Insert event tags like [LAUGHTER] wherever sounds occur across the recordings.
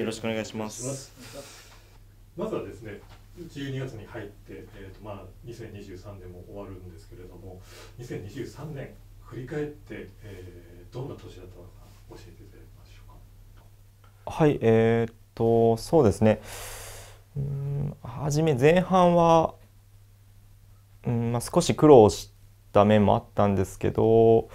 よろしくお願いします。まずはですね、12月に入って、えーとまあ、2023年も終わるんですけれども、2023年、振り返って、えー、どんな年だったのか、教えていただけましょうか。はい、えー、っと、そうですね、うん、初め、前半は、うんまあ、少し苦労した面もあったんですけど、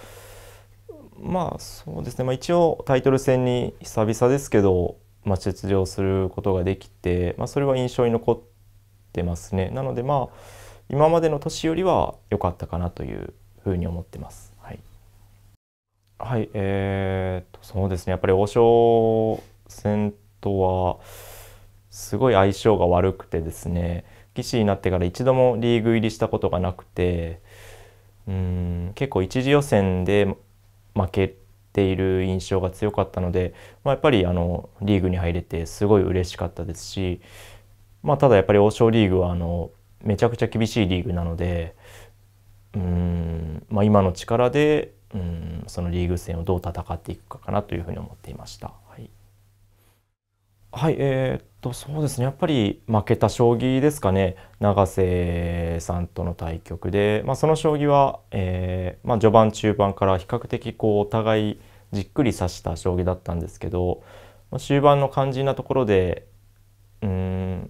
まあそうですね、まあ、一応タイトル戦に久々ですけどまあ、出場することができて、まあ、それは印象に残ってますね。なのでまあ今までの年よりは良かったかなというふうに思ってます。はい、はいえーと、とそうですねやっぱり王将戦とはすごい相性が悪くてですね棋士になってから一度もリーグ入りしたことがなくてうん結構一次予選で負けている印象が強かったので、まあ、やっぱりあのリーグに入れてすごい嬉しかったですし、まあ、ただやっぱり王将リーグはあのめちゃくちゃ厳しいリーグなのでうん、まあ、今の力でうんそのリーグ戦をどう戦っていくかかなというふうに思っていました。はい、はい、えー、っとそうですねやっぱり負けた将棋ですかね永瀬さんとの対局で、まあ、その将棋は、えーまあ、序盤中盤から比較的こうお互いじっくり指した将棋だったんですけど、まあ、終盤の肝心なところでうん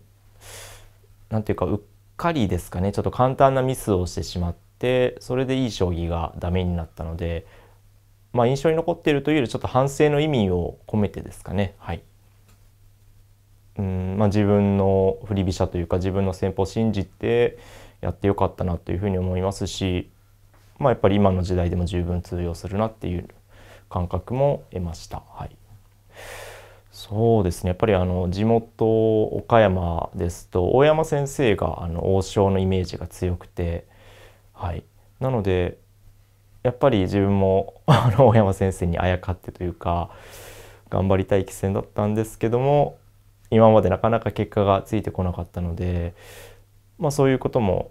なんていうかうっかりですかねちょっと簡単なミスをしてしまってそれでいい将棋がダメになったので、まあ、印象に残っているというよりちょっと反省の意味を込めてですかねはい。うんまあ、自分の振り飛車というか自分の戦法を信じてやってよかったなというふうに思いますし、まあ、やっぱり今の時代でも十分通用するなっていう感覚も得ました。はい、そうですねやっぱりあの地元岡山ですと大山先生があの王将のイメージが強くて、はい、なのでやっぱり自分も [LAUGHS] 大山先生にあやかってというか頑張りたい棋戦だったんですけども今までなかなか結果がついてこなかったので、まあ、そういうことも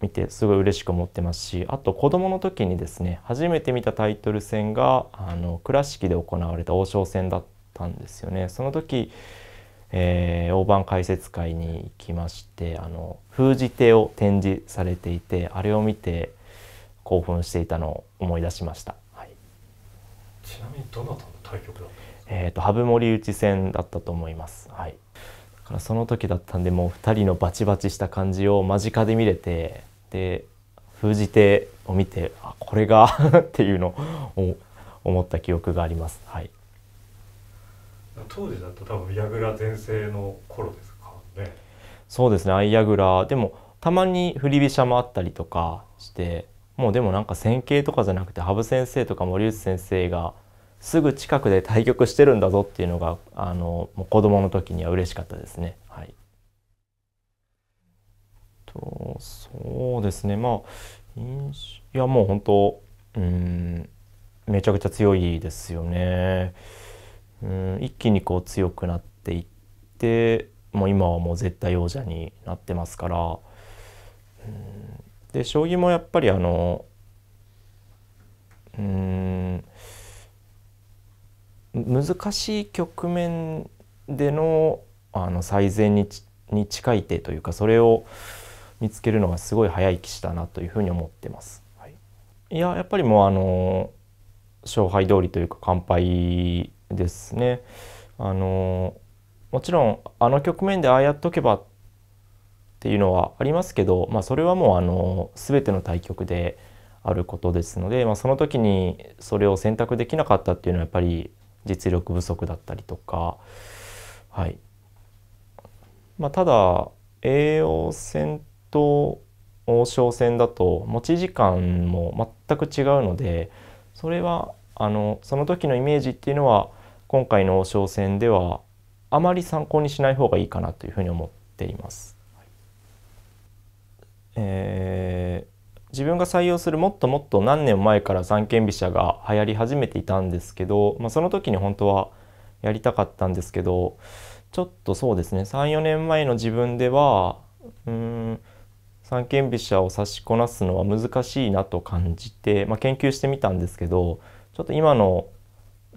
見てすごい嬉しく思ってますしあと子どもの時にですね初めて見たタイトル戦があの倉敷で行われた王将戦だったんですよね。その時えー、大盤解説会に行きましてあの封じ手を展示されていてあれを見て興奮していたのを思い出しました、はい、ちなみにどなたの対局だえーと、羽生森内戦だったと思います、はい、だからその時だったんでもう2人のバチバチした感じを間近で見れてで封じ手を見てあこれが [LAUGHS] っていうのを思った記憶があります。はい、当時だと多分ビグラ全盛の頃ですかね。そうですねアイアグラでもたまに振り飛車もあったりとかしてもうでもなんか戦型とかじゃなくて羽生先生とか森内先生がすぐ近くで対局してるんだぞっていうのがあのもう子供の時には嬉しかったですね。そうですねまあいやもう本当うんめちゃくちゃ強いですよね。うん一気にこう強くなっていってもう今はもう絶対王者になってますから。うんで将棋もやっぱりあのうん難しい局面でのあの最善にに近い手というかそれを見つけるのがすごい早い棋士だなというふうに思ってます。はい、いややっぱりもうあの勝敗通りというか完敗ですね。あのもちろんあの局面でああやっとけばっていうのはありますけど、まあ、それはもうあの全ての対局であることですので、まあ、その時にそれを選択できなかったっていうのはやっぱり実力不足だったりとか、はいまあ、ただ栄養戦と王将戦だと持ち時間も全く違うのでそれはあのその時のイメージっていうのは今回の王将戦ではあまり参考にしない方がいいかなというふうに思っています。えー、自分が採用するもっともっと何年も前から三間飛車が流行り始めていたんですけど、まあ、その時に本当はやりたかったんですけどちょっとそうですね34年前の自分ではうん三間飛車を指しこなすのは難しいなと感じて、まあ、研究してみたんですけどちょっと今の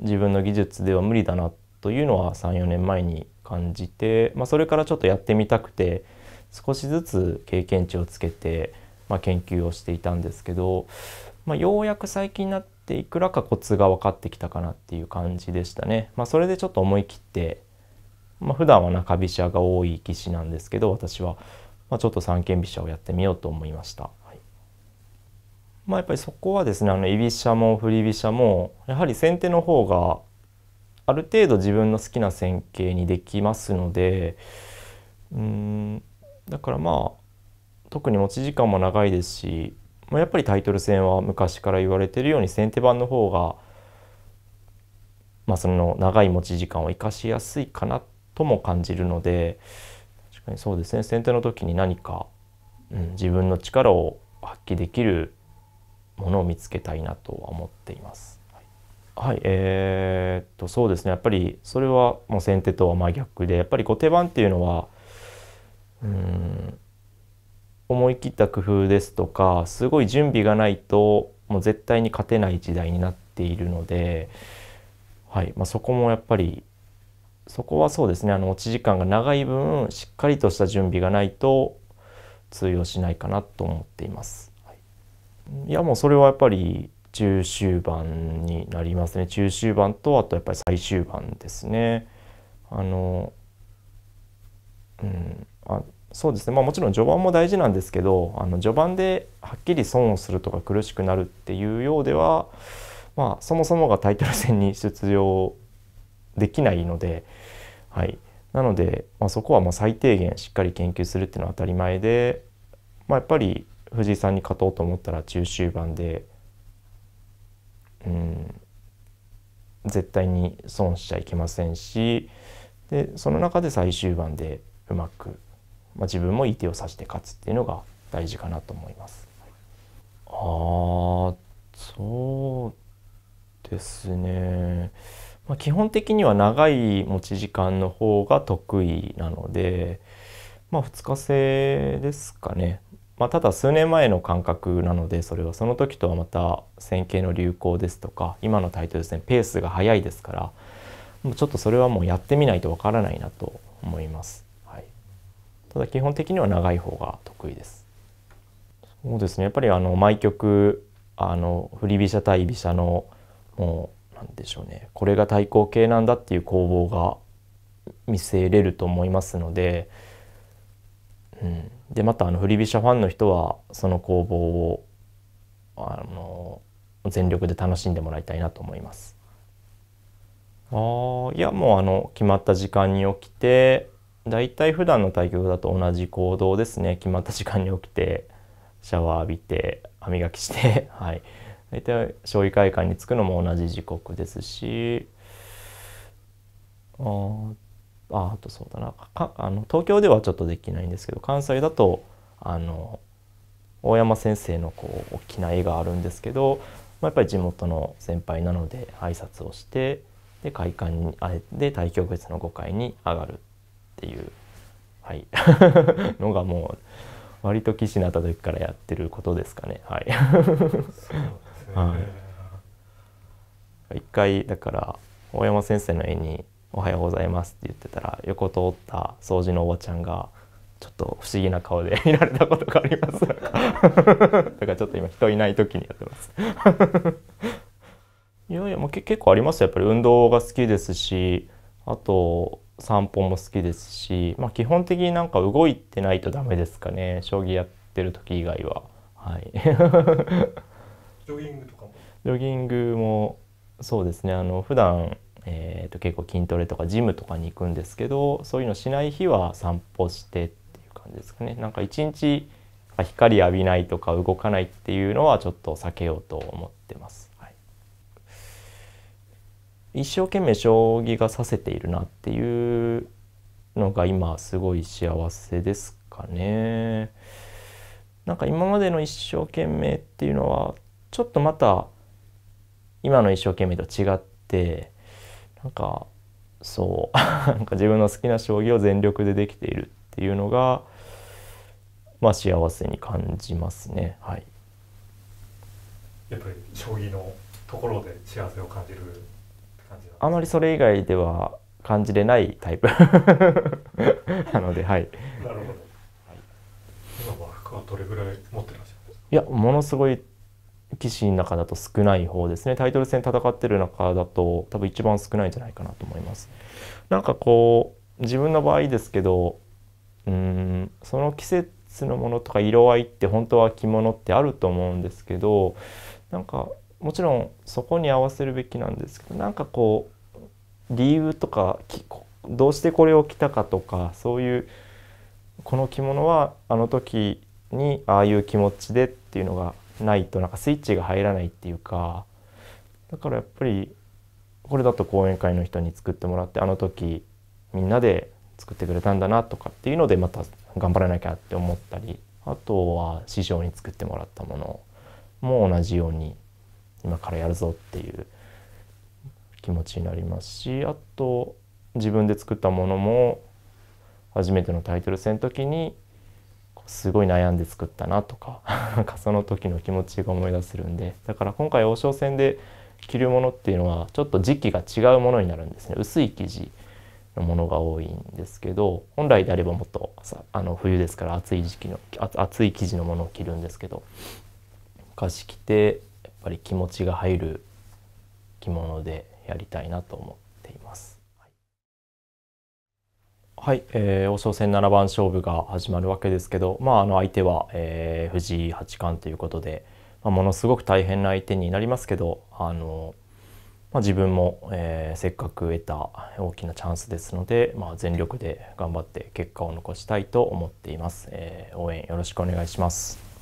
自分の技術では無理だなというのは34年前に感じて、まあ、それからちょっとやってみたくて少しずつ経験値をつけて、まあ、研究をしていたんですけど、まあ、ようやく最近になっていくらかコツが分かってきたかなっていう感じでしたね。まあ、それでちょっと思い切って、まあ、普段は中飛車が多い棋士なんですけど私は。まあ、ちょっと三間飛車をやってみようと思いました。まあ、やっぱりそこはですねあの居飛車も振り飛車もやはり先手の方がある程度自分の好きな戦型にできますのでうんだからまあ特に持ち時間も長いですし、まあ、やっぱりタイトル戦は昔から言われてるように先手番の方が、まあ、その長い持ち時間を生かしやすいかなとも感じるので、かにそうですね先手の時に何か、うん、自分の力を発揮できるものを見つけたいなとは思っています。はい、はい、えー、っとそうですねやっぱりそれはもう先手とは真逆でやっぱり後手番っていうのはうん思い切った工夫ですとかすごい準備がないともう絶対に勝てない時代になっているので、はいまあ、そこもやっぱりそこはそうですねあの持ち時間が長い分しっかりとした準備がないと通用しないかなと思っています。はい、いやもうそれはやっぱり中終盤になりますね中終盤とあとやっぱり最終盤ですね。あのうんあそうですね、まあ、もちろん序盤も大事なんですけどあの序盤ではっきり損をするとか苦しくなるっていうようでは、まあ、そもそもがタイトル戦に出場できないので、はい、なので、まあ、そこはまあ最低限しっかり研究するっていうのは当たり前で、まあ、やっぱり藤井さんに勝とうと思ったら中終盤で、うん、絶対に損しちゃいけませんしでその中で最終盤でうまく、まあ、自分もいい手を指して勝つっていうのが大事かなと思います。あそうですねまあ、基本的には長い持ち時間の方が得意なので、まあ、2日制ですかね、まあ、ただ数年前の感覚なのでそれはその時とはまた線形の流行ですとか今のタイトルですね、ペースが速いですからもうちょっとそれはもうやってみないとわからないなと思います、はい、ただ基本的には長い方が得意ですそうですねやっぱりあの毎曲あの振り飛車対飛車のもうんでしょうねこれが対抗系なんだっていう攻防が見せれると思いますので、うん、でまたあの振り飛車ファンの人はその攻防をあの全力で楽しんでもらいたいなと思います。あいやもうあの決まった時間に起きてだいたい普段の対局だと同じ行動ですね決まった時間に起きてシャワー浴びて歯磨きして [LAUGHS] はい大体将棋会館に着くのも同じ時刻ですしああとそうだなあの東京ではちょっとできないんですけど関西だとあの大山先生のこう大きな絵があるんですけど、まあ、やっぱり地元の先輩なので挨拶をしてで会館にあえて対局室の5階に上がるっていう、はい、[LAUGHS] のがもう割と棋士になった時からやってることですかね。はいね、はい、一回だから大山先生の絵に「おはようございます」って言ってたら横通った掃除のおばちゃんがちょっと不思議な顔で見られたことがあります [LAUGHS] だからちょっと今人いない時にやってます [LAUGHS] いやいや、もうけ結構ありますやっぱり運動が好きですしあと散歩も好きですし、まあ、基本的になんか動いてないとダメですかね将棋やってる時以外は。はいジョギングとかもジョギングもそうですねあの普段えーと、と結構筋トレとかジムとかに行くんですけどそういうのしない日は散歩してっていう感じですかねなんか一日光浴びないとか動かないっていうのはちょっと避けようと思ってます、はい、一生懸命将棋がさせているなっていうのが今すごい幸せですかねなんか今までの一生懸命っていうのはちょっとまた今の一生懸命と違ってなんかそう [LAUGHS] なんか自分の好きな将棋を全力でできているっていうのがまあ幸せに感じますねはいやっぱり将棋のところで幸せを感じる感じあまりそれ以外では感じれないタイプ [LAUGHS] なのではいなるほど、はい、今はどれぐらい持ってらっしゃるいやものすごい棋士の中だと少ない方ですねタイトル戦戦ってる中だと多分一番少ないんじゃないかなと思います。なんかこう自分の場合ですけどうんその季節のものとか色合いって本当は着物ってあると思うんですけどなんかもちろんそこに合わせるべきなんですけどなんかこう理由とかどうしてこれを着たかとかそういうこの着物はあの時にああいう気持ちでっていうのがないとなんかスイッチが入らないっていうかだからやっぱりこれだと講演会の人に作ってもらってあの時みんなで作ってくれたんだなとかっていうのでまた頑張らなきゃって思ったりあとは師匠に作ってもらったものも同じように今からやるぞっていう気持ちになりますしあと自分で作ったものも初めてのタイトル戦の時にすごい悩んで作ったなとかなんかその時の気持ちが思い出せるんでだから今回王将戦で着るものっていうのはちょっと時期が違うものになるんですね薄い生地のものが多いんですけど本来であればもっとあの冬ですから暑い時期の暑い生地のものを着るんですけど昔着てやっぱり気持ちが入る着物でやりたいなと思っています。はい、えー、王将戦七番勝負が始まるわけですけど、まあ、あの相手は、えー、藤井八冠ということで、まあ、ものすごく大変な相手になりますけどあの、まあ、自分も、えー、せっかく得た大きなチャンスですので、まあ、全力で頑張って結果を残したいと思っています。えー、応援よろしくお願いします。